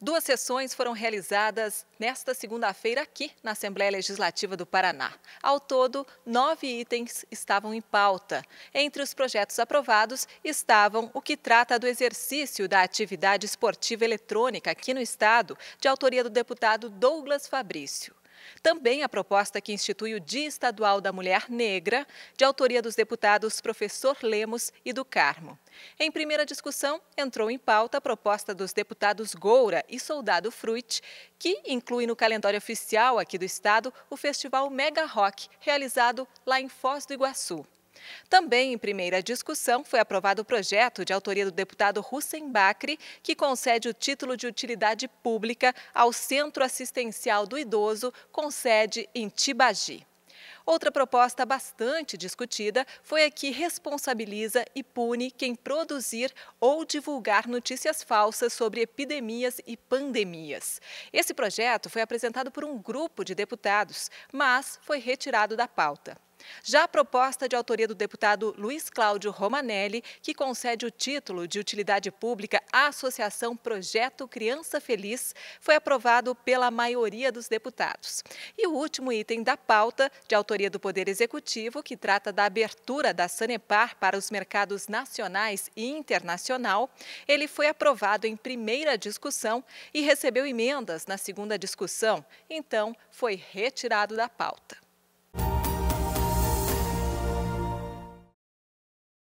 Duas sessões foram realizadas nesta segunda-feira aqui na Assembleia Legislativa do Paraná. Ao todo, nove itens estavam em pauta. Entre os projetos aprovados estavam o que trata do exercício da atividade esportiva eletrônica aqui no Estado, de autoria do deputado Douglas Fabrício. Também a proposta que institui o Dia Estadual da Mulher Negra, de autoria dos deputados Professor Lemos e do Carmo. Em primeira discussão, entrou em pauta a proposta dos deputados Goura e Soldado Fruit, que inclui no calendário oficial aqui do Estado o Festival Mega Rock, realizado lá em Foz do Iguaçu. Também em primeira discussão foi aprovado o projeto de autoria do deputado Hussein Bacri, que concede o título de utilidade pública ao Centro Assistencial do Idoso, com sede em Tibagi. Outra proposta bastante discutida foi a que responsabiliza e pune quem produzir ou divulgar notícias falsas sobre epidemias e pandemias. Esse projeto foi apresentado por um grupo de deputados, mas foi retirado da pauta. Já a proposta de autoria do deputado Luiz Cláudio Romanelli, que concede o título de utilidade pública à Associação Projeto Criança Feliz, foi aprovado pela maioria dos deputados. E o último item da pauta, de autoria do Poder Executivo, que trata da abertura da Sanepar para os mercados nacionais e internacional, ele foi aprovado em primeira discussão e recebeu emendas na segunda discussão, então foi retirado da pauta.